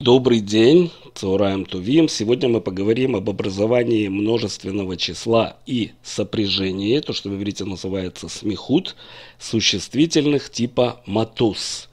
Добрый день, Цураем Тувим. Сегодня мы поговорим об образовании множественного числа и сопряжении, то, что в иврите называется смехут, существительных типа матус.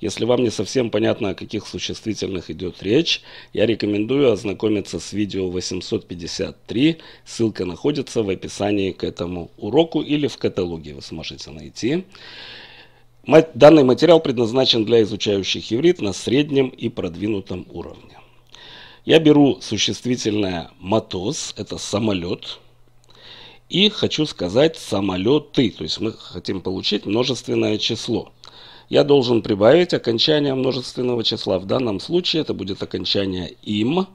Если вам не совсем понятно, о каких существительных идет речь, я рекомендую ознакомиться с видео 853. Ссылка находится в описании к этому уроку или в каталоге вы сможете найти. Данный материал предназначен для изучающих иврит на среднем и продвинутом уровне. Я беру существительное «матос», это «самолет», и хочу сказать «самолеты», то есть мы хотим получить множественное число. Я должен прибавить окончание множественного числа. В данном случае это будет окончание «им»,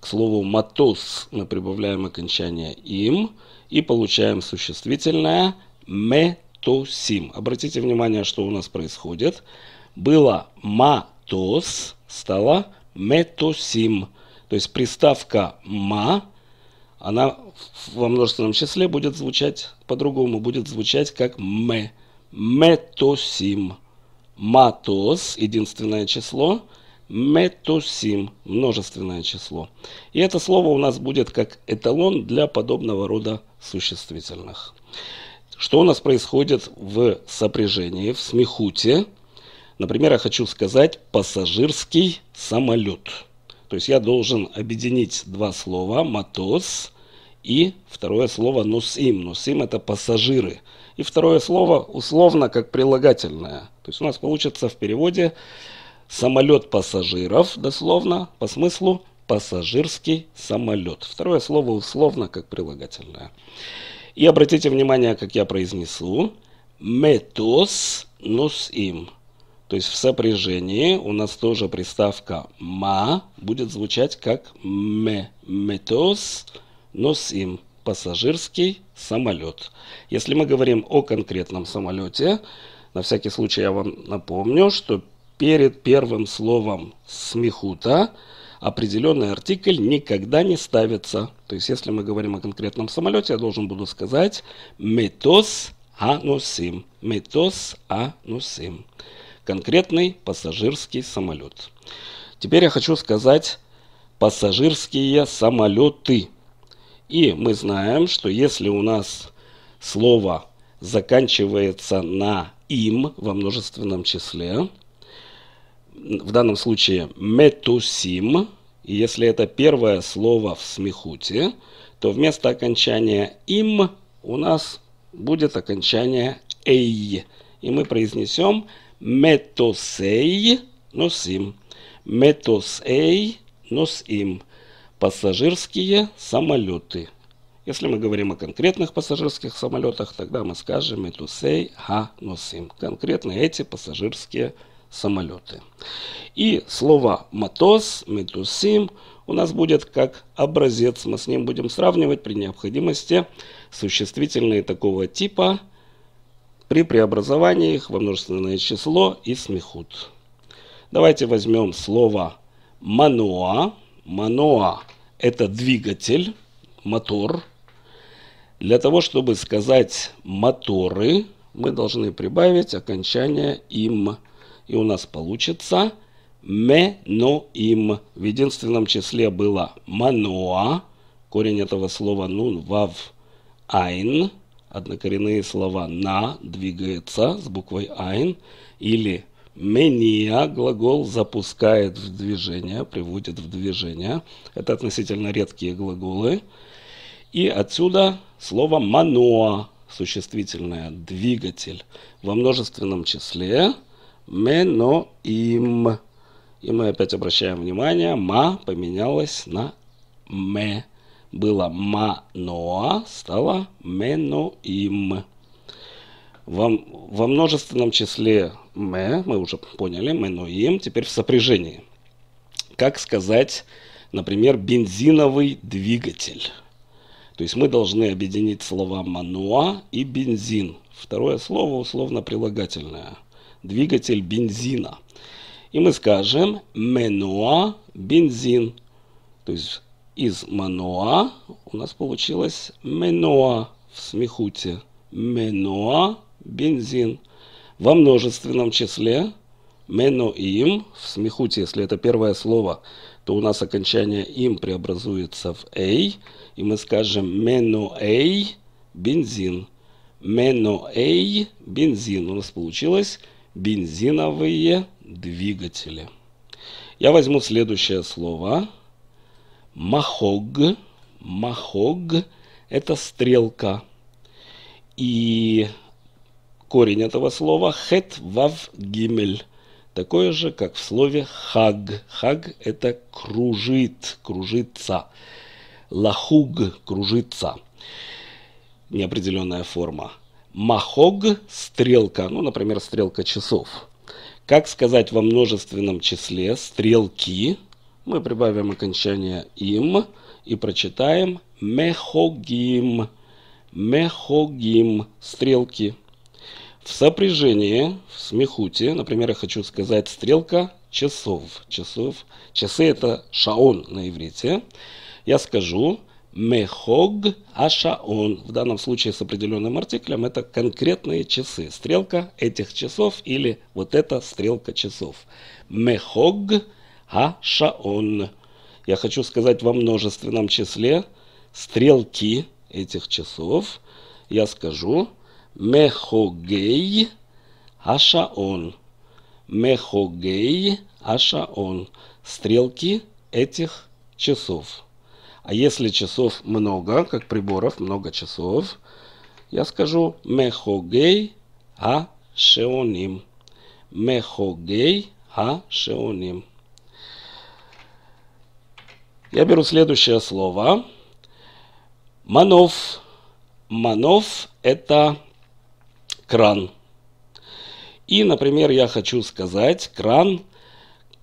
к слову «матос» мы прибавляем окончание «им» и получаем существительное «метос» матосим. Обратите внимание, что у нас происходит. Было матос, стало метосим. То есть приставка ма, она во множественном числе будет звучать по-другому, будет звучать как ме. Метосим. Матос, единственное число, метосим, множественное число. И это слово у нас будет как эталон для подобного рода существительных. Что у нас происходит в сопряжении, в смехуте? Например, я хочу сказать «пассажирский самолет». То есть я должен объединить два слова «матос» и второе слово носим. Носим это «пассажиры». И второе слово условно как прилагательное. То есть у нас получится в переводе «самолет пассажиров», дословно, по смыслу «пассажирский самолет». Второе слово условно как прилагательное. И обратите внимание, как я произнесу. Метос нос им". То есть в сопряжении у нас тоже приставка ма будет звучать как ме. Метос нос им" Пассажирский самолет. Если мы говорим о конкретном самолете, на всякий случай я вам напомню, что перед первым словом смехута определенный артикль никогда не ставится. То есть, если мы говорим о конкретном самолете, я должен буду сказать метос анусим. Метос анусим. Конкретный пассажирский самолет. Теперь я хочу сказать пассажирские самолеты. И мы знаем, что если у нас слово заканчивается на им во множественном числе, в данном случае метусим, и если это первое слово в смехуте, то вместо окончания им у нас будет окончание эй. И мы произнесем метосей носим. Метосей носим. Пассажирские самолеты. Если мы говорим о конкретных пассажирских самолетах, тогда мы скажем метусей ха носим. Конкретно эти пассажирские самолеты самолеты. И слово «матос», «метусим» у нас будет как образец. Мы с ним будем сравнивать при необходимости существительные такого типа при преобразовании их во множественное число и смехут. Давайте возьмем слово «мануа». «Мануа» – это двигатель, мотор. Для того, чтобы сказать «моторы», мы должны прибавить окончание «им» и у нас получится меноим. В единственном числе было маноа, корень этого слова нун, вав, айн, однокоренные слова на двигается с буквой айн, или Мения глагол запускает в движение, приводит в движение. Это относительно редкие глаголы. И отсюда слово маноа, существительное, двигатель во множественном числе меноим. И мы опять обращаем внимание, ма поменялась на ме. Было ма-ноа стало меноим. Во, во множественном числе ме, мы уже поняли, меноим, теперь в сопряжении. Как сказать, например, бензиновый двигатель? То есть мы должны объединить слова мануа и бензин. Второе слово условно прилагательное – двигатель бензина. И мы скажем «менуа бензин». То есть из «мануа» у нас получилось «менуа» в смехуте. «Менуа бензин». Во множественном числе «менуим» в смехуте, если это первое слово, то у нас окончание «им» преобразуется в «эй», и мы скажем «менуэй» бензин. «Менуэй» бензин. У нас получилось бензиновые двигатели. Я возьму следующее слово. Махог. Махог – это стрелка. И корень этого слова – хет вав гимель. Такое же, как в слове хаг. Хаг – это кружит, кружится. Лахуг – кружится. Неопределенная форма – Махог – стрелка, ну, например, стрелка часов. Как сказать во множественном числе стрелки? Мы прибавим окончание «им» и прочитаем «мехогим». «Мехогим» – стрелки. В сопряжении, в смехуте, например, я хочу сказать «стрелка часов». часов. Часы – это «шаон» на иврите. Я скажу мехог ашаон. В данном случае с определенным артиклем это конкретные часы. Стрелка этих часов или вот эта стрелка часов. Мехог ашаон. Я хочу сказать во множественном числе стрелки этих часов. Я скажу мехогей ашаон. Мехогей ашаон. Стрелки этих часов. А если часов много, как приборов, много часов, я скажу мехогей а шеоним. Мехогей а шеоним. Я беру следующее слово. Манов. Манов – это кран. И, например, я хочу сказать кран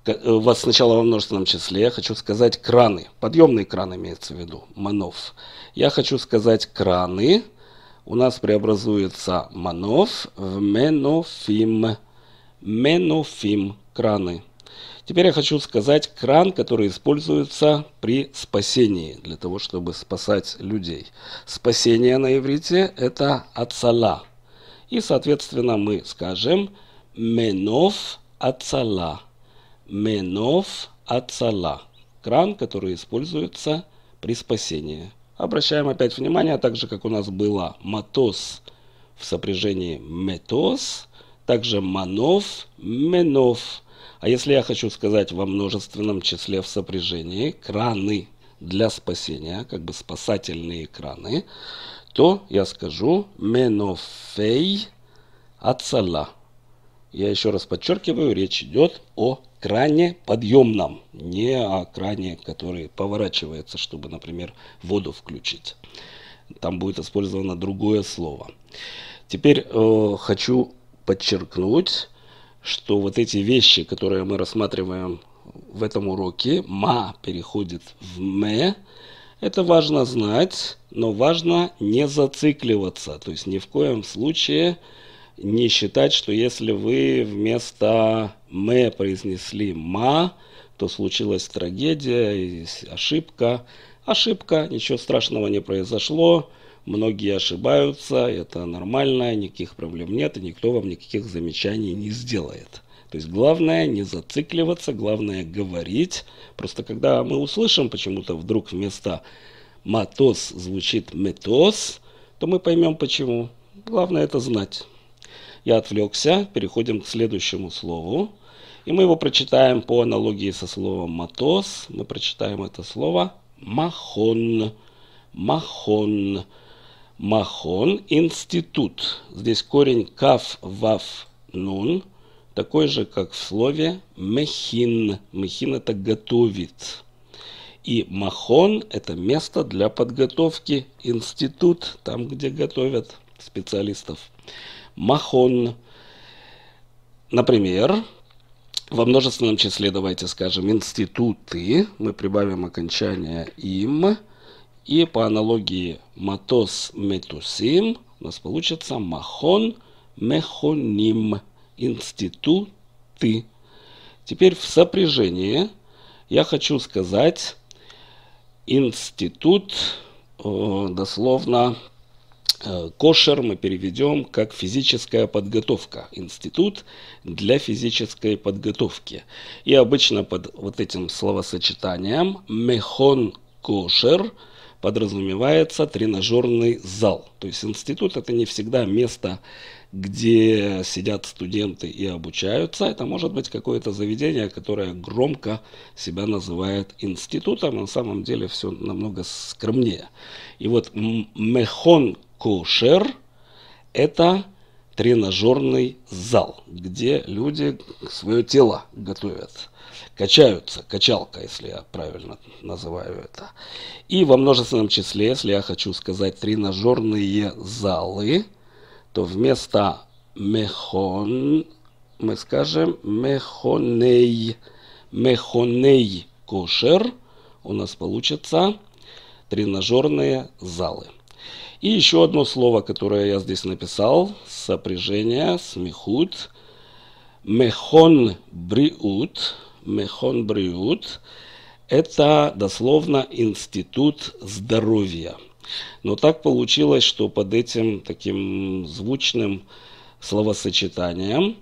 Э, у вас сначала во множественном числе, я хочу сказать краны, подъемный кран имеется в виду, манов. Я хочу сказать краны, у нас преобразуется манов в менофим, менофим, краны. Теперь я хочу сказать кран, который используется при спасении, для того, чтобы спасать людей. Спасение на иврите – это ацала. И, соответственно, мы скажем «менов ацала» менов ацала. Кран, который используется при спасении. Обращаем опять внимание, а так же как у нас было матос в сопряжении метос, также манов, менов. А если я хочу сказать во множественном числе в сопряжении краны для спасения, как бы спасательные краны, то я скажу менофей ацала. Я еще раз подчеркиваю, речь идет о кране подъемном, не о кране, который поворачивается, чтобы, например, воду включить. Там будет использовано другое слово. Теперь э, хочу подчеркнуть, что вот эти вещи, которые мы рассматриваем в этом уроке, ма переходит в ме, это важно знать, но важно не зацикливаться, то есть ни в коем случае не считать, что если вы вместо «мы» произнесли «ма», то случилась трагедия, ошибка. Ошибка, ничего страшного не произошло, многие ошибаются, это нормально, никаких проблем нет, и никто вам никаких замечаний не сделает. То есть главное не зацикливаться, главное говорить. Просто когда мы услышим почему-то вдруг вместо «матос» звучит «метос», то мы поймем почему. Главное это знать. Я отвлекся, переходим к следующему слову. И мы его прочитаем по аналогии со словом «матос». Мы прочитаем это слово «махон». «Махон». «Махон» – институт. Здесь корень «кав», «вав», «нун», такой же, как в слове «мехин». «Мехин» – это «готовит». И махон – это место для подготовки, институт, там, где готовят специалистов махон. Например, во множественном числе давайте скажем институты, мы прибавим окончание им, и по аналогии матос метусим у нас получится махон мехоним, институты. Теперь в сопряжении я хочу сказать институт, э, дословно Э, кошер мы переведем как физическая подготовка, институт для физической подготовки. И обычно под вот этим словосочетанием мехон кошер подразумевается тренажерный зал. То есть институт это не всегда место, где сидят студенты и обучаются. Это может быть какое-то заведение, которое громко себя называет институтом. На самом деле все намного скромнее. И вот мехон Кошер это тренажерный зал, где люди свое тело готовят, качаются, качалка, если я правильно называю это. И во множественном числе, если я хочу сказать тренажерные залы, то вместо мехон мы скажем мехоней. Мехоней кошер у нас получится тренажерные залы. И еще одно слово, которое я здесь написал, сопряжение, смехут, мехон бриут, мехон бриут, это дословно институт здоровья. Но так получилось, что под этим таким звучным словосочетанием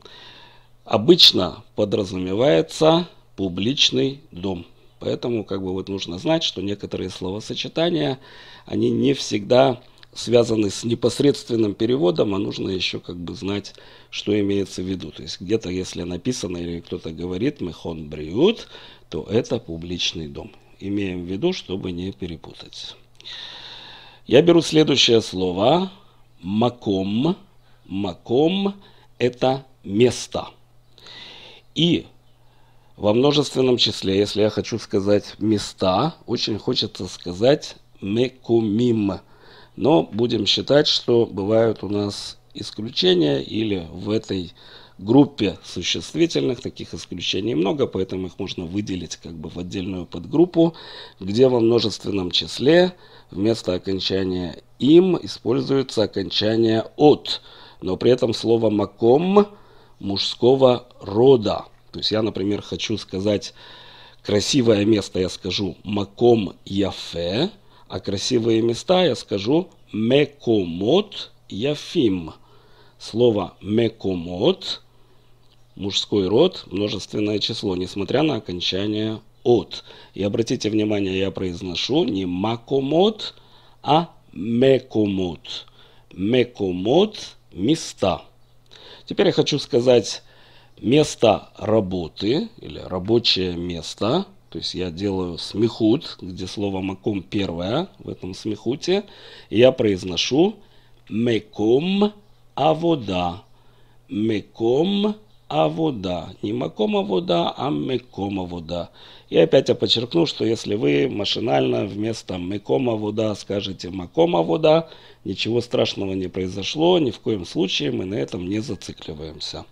обычно подразумевается публичный дом. Поэтому как бы вот нужно знать, что некоторые словосочетания, они не всегда связаны с непосредственным переводом, а нужно еще как бы знать, что имеется в виду. То есть где-то, если написано или кто-то говорит «мехон бриют», то это публичный дом. Имеем в виду, чтобы не перепутать. Я беру следующее слово «маком». «Маком» – это «место». И во множественном числе, если я хочу сказать «места», очень хочется сказать «мекумим». Но будем считать, что бывают у нас исключения или в этой группе существительных таких исключений много, поэтому их можно выделить как бы в отдельную подгруппу, где во множественном числе вместо окончания им используется окончание от, но при этом слово маком мужского рода. То есть я, например, хочу сказать красивое место, я скажу маком яфе, а красивые места я скажу Мекомот Яфим. Слово Мекомот, мужской род, множественное число, несмотря на окончание от. И обратите внимание, я произношу не макомот, а мекомот. Мекомот – места. Теперь я хочу сказать место работы или рабочее место – то есть я делаю смехут, где слово маком первое в этом смехуте. И я произношу меком авода. Меком авода. Не маком авода, а меком авода. И опять я подчеркну, что если вы машинально вместо меком авода скажете маком авода, ничего страшного не произошло, ни в коем случае мы на этом не зацикливаемся.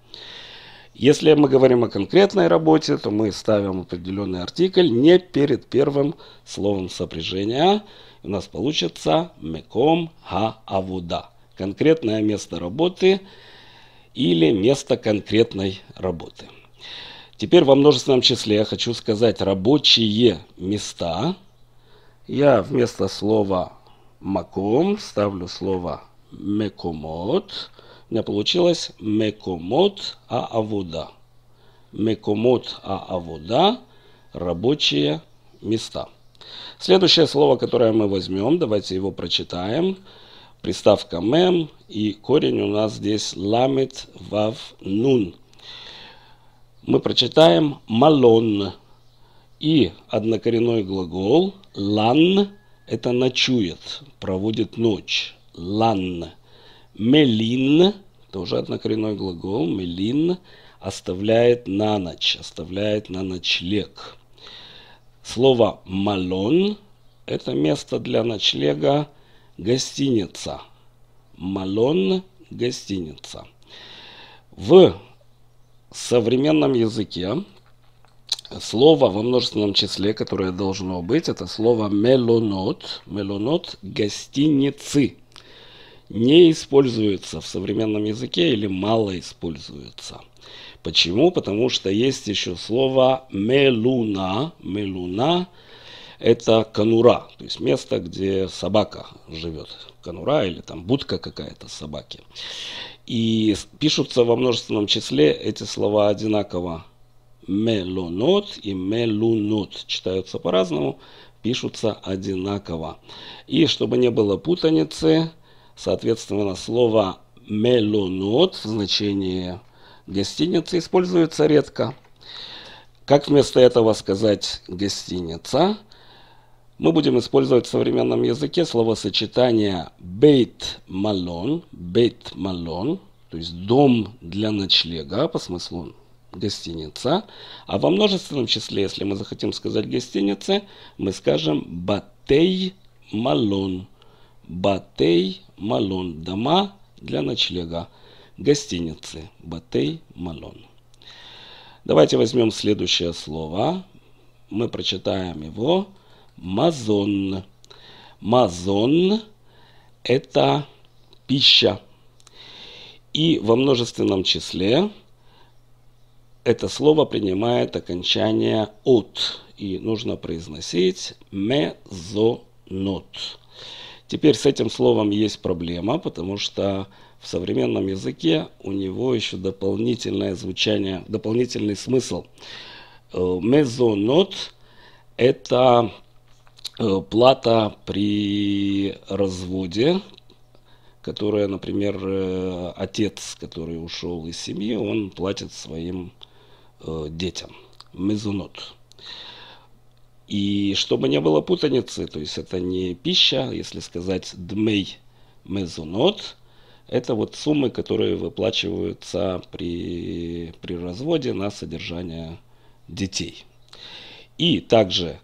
Если мы говорим о конкретной работе, то мы ставим определенный артикль не перед первым словом сопряжения. А у нас получится меком га авуда. Конкретное место работы или место конкретной работы. Теперь во множественном числе я хочу сказать рабочие места. Я вместо слова маком ставлю слово мекомот меня получилось мекомот а авуда Мекомот а авуда а, а рабочие места. Следующее слово, которое мы возьмем, давайте его прочитаем. Приставка мем и корень у нас здесь ламит вав нун. Мы прочитаем малон и однокоренной глагол лан – это ночует, проводит ночь. Лан – Мелин, тоже однокоренной глагол, мелин, оставляет на ночь, оставляет на ночлег. Слово малон – это место для ночлега, гостиница. Малон – гостиница. В современном языке слово во множественном числе, которое должно быть, это слово мелонот. Мелонот – гостиницы не используется в современном языке или мало используется. Почему? Потому что есть еще слово мелуна. Мелуна – это конура, то есть место, где собака живет. Конура или там будка какая-то собаки. И пишутся во множественном числе эти слова одинаково. Мелонот и мелунот читаются по-разному, пишутся одинаково. И чтобы не было путаницы – Соответственно, слово «мелунот» в значении гостиницы используется редко. Как вместо этого сказать «гостиница»? Мы будем использовать в современном языке словосочетание «бейт малон», «бейт малон», то есть «дом для ночлега» по смыслу гостиница. А во множественном числе, если мы захотим сказать гостиница, мы скажем «батей малон». Батей Малон. Дома для ночлега. Гостиницы. Батей Малон. Давайте возьмем следующее слово. Мы прочитаем его. Мазон. Мазон – это пища. И во множественном числе это слово принимает окончание «от». И нужно произносить «мезонот». Теперь с этим словом есть проблема, потому что в современном языке у него еще дополнительное звучание, дополнительный смысл. Э, Мезонот – это э, плата при разводе, которая, например, э, отец, который ушел из семьи, он платит своим детям. Мезонот. И чтобы не было путаницы, то есть это не пища, если сказать дмей мезунот, это вот суммы, которые выплачиваются при, при разводе на содержание детей. И также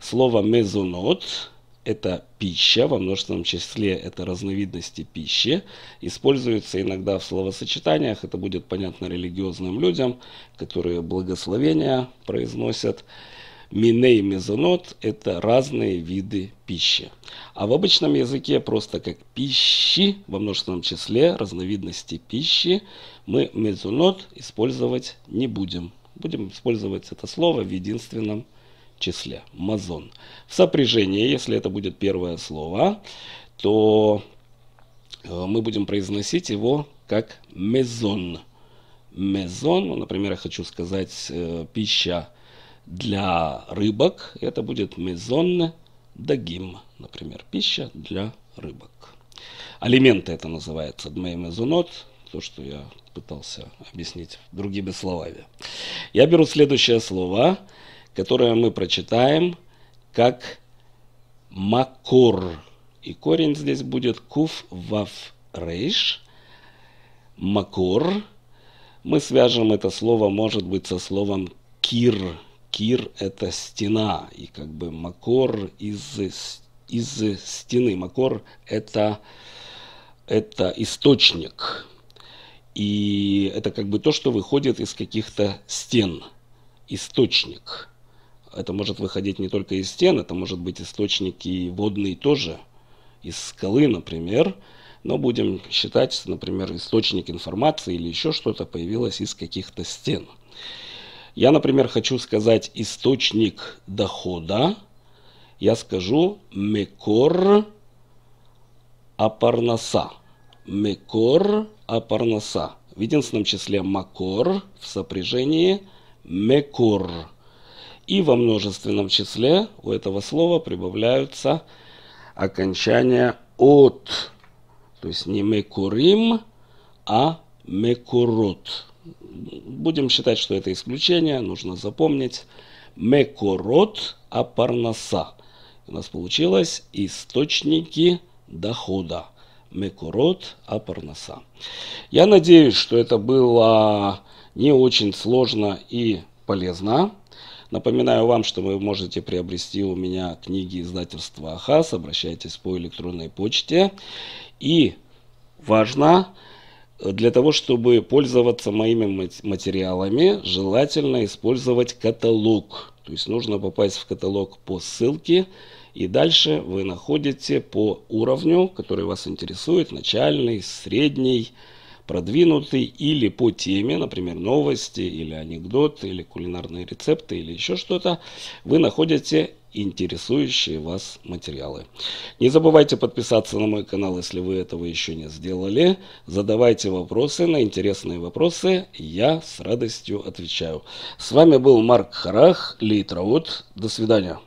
слово мезунот – это пища, во множественном числе это разновидности пищи, используется иногда в словосочетаниях, это будет понятно религиозным людям, которые благословения произносят, Мине и мезонот – это разные виды пищи. А в обычном языке просто как пищи во множественном числе, разновидности пищи, мы мезонот использовать не будем. Будем использовать это слово в единственном числе – мазон. В сопряжении, если это будет первое слово, то э, мы будем произносить его как мезон. Мезон, ну, например, я хочу сказать э, пища для рыбок это будет мезонне дагим, например, пища для рыбок. Алименты это называется дмей то, что я пытался объяснить другими словами. Я беру следующее слово, которое мы прочитаем как макор. И корень здесь будет куф вав рейш. Макор. Мы свяжем это слово, может быть, со словом кир Кир – это стена, и как бы Макор из, из стены. Макор – это, это источник, и это как бы то, что выходит из каких-то стен, источник. Это может выходить не только из стен, это может быть источник и водный тоже, из скалы, например, но будем считать, например, источник информации или еще что-то появилось из каких-то стен. Я, например, хочу сказать источник дохода. Я скажу мекор апарнаса. Мекор апарнаса. В единственном числе макор в сопряжении мекор. И во множественном числе у этого слова прибавляются окончания от. То есть не мекурим, а мекурот. Будем считать, что это исключение, нужно запомнить. Мекорот апарнаса. У нас получилось источники дохода. Мекорот апарнаса. Я надеюсь, что это было не очень сложно и полезно. Напоминаю вам, что вы можете приобрести у меня книги издательства АХАС. Обращайтесь по электронной почте. И важно, для того, чтобы пользоваться моими материалами, желательно использовать каталог. То есть нужно попасть в каталог по ссылке, и дальше вы находите по уровню, который вас интересует, начальный, средний, средний продвинутый или по теме, например, новости или анекдоты или кулинарные рецепты или еще что-то, вы находите интересующие вас материалы. Не забывайте подписаться на мой канал, если вы этого еще не сделали. Задавайте вопросы, на интересные вопросы я с радостью отвечаю. С вами был Марк Харах, Лейтраут. До свидания.